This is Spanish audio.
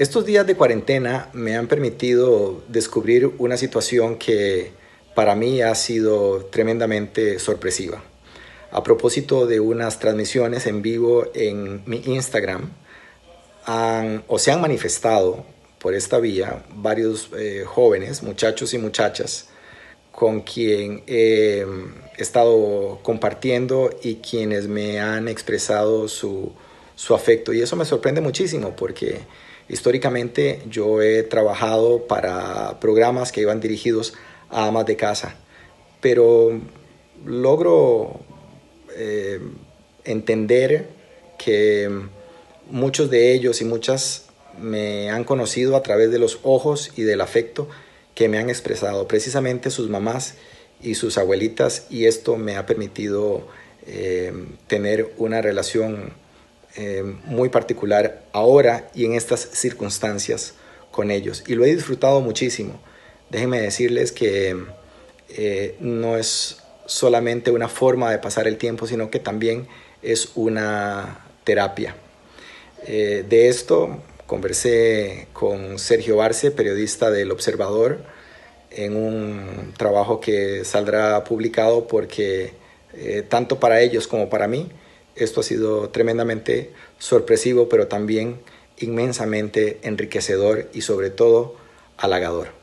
Estos días de cuarentena me han permitido descubrir una situación que para mí ha sido tremendamente sorpresiva. A propósito de unas transmisiones en vivo en mi Instagram, o se han manifestado por esta vía varios eh, jóvenes, muchachos y muchachas, con quien he mm, estado compartiendo y quienes me han expresado su afecto. Y eso me sorprende muchísimo porque Históricamente yo he trabajado para programas que iban dirigidos a amas de casa, pero logro eh, entender que muchos de ellos y muchas me han conocido a través de los ojos y del afecto que me han expresado, precisamente sus mamás y sus abuelitas, y esto me ha permitido eh, tener una relación eh, muy particular ahora y en estas circunstancias con ellos. Y lo he disfrutado muchísimo. Déjenme decirles que eh, no es solamente una forma de pasar el tiempo, sino que también es una terapia. Eh, de esto conversé con Sergio Barce, periodista del Observador, en un trabajo que saldrá publicado porque tanto para ellos como para mí esto ha sido tremendamente sorpresivo, pero también inmensamente enriquecedor y sobre todo halagador.